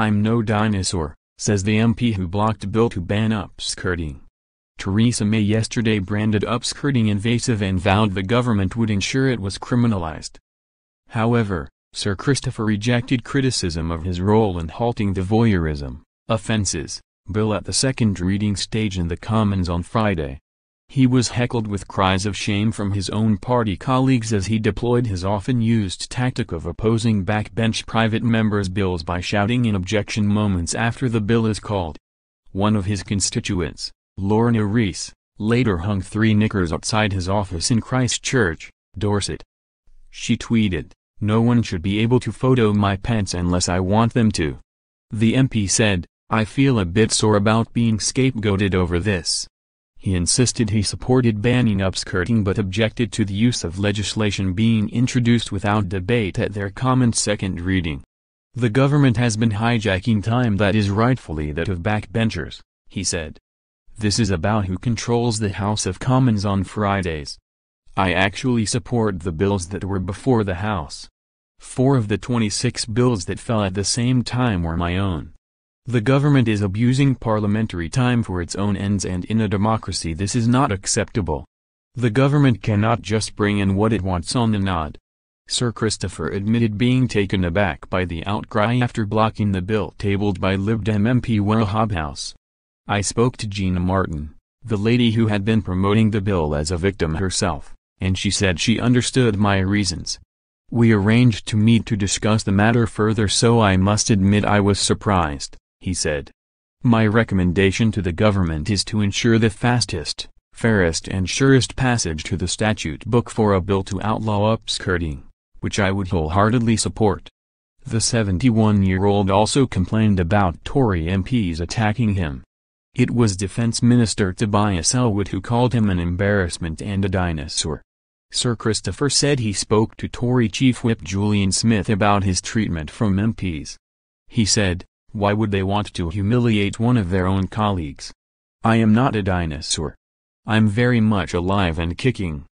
I'm no dinosaur, says the MP who blocked bill to ban upskirting. Theresa May yesterday branded upskirting invasive and vowed the government would ensure it was criminalized. However, Sir Christopher rejected criticism of his role in halting the voyeurism offenses bill at the second reading stage in the Commons on Friday. He was heckled with cries of shame from his own party colleagues as he deployed his often used tactic of opposing backbench private members' bills by shouting in objection moments after the bill is called. One of his constituents, Lorna Rees, later hung three knickers outside his office in Christchurch, Dorset. She tweeted, No one should be able to photo my pants unless I want them to. The MP said, I feel a bit sore about being scapegoated over this. He insisted he supported banning upskirting but objected to the use of legislation being introduced without debate at their common second reading. The government has been hijacking time that is rightfully that of backbenchers, he said. This is about who controls the House of Commons on Fridays. I actually support the bills that were before the House. Four of the 26 bills that fell at the same time were my own. The government is abusing parliamentary time for its own ends and in a democracy this is not acceptable. The government cannot just bring in what it wants on the nod. Sir Christopher admitted being taken aback by the outcry after blocking the bill tabled by Lib Dem MP Wahab House. I spoke to Gina Martin, the lady who had been promoting the bill as a victim herself, and she said she understood my reasons. We arranged to meet to discuss the matter further so I must admit I was surprised he said. My recommendation to the government is to ensure the fastest, fairest and surest passage to the statute book for a bill to outlaw upskirting, which I would wholeheartedly support. The 71-year-old also complained about Tory MPs attacking him. It was Defense Minister Tobias Elwood who called him an embarrassment and a dinosaur. Sir Christopher said he spoke to Tory Chief Whip Julian Smith about his treatment from MPs. He said, why would they want to humiliate one of their own colleagues? I am not a dinosaur. I'm very much alive and kicking.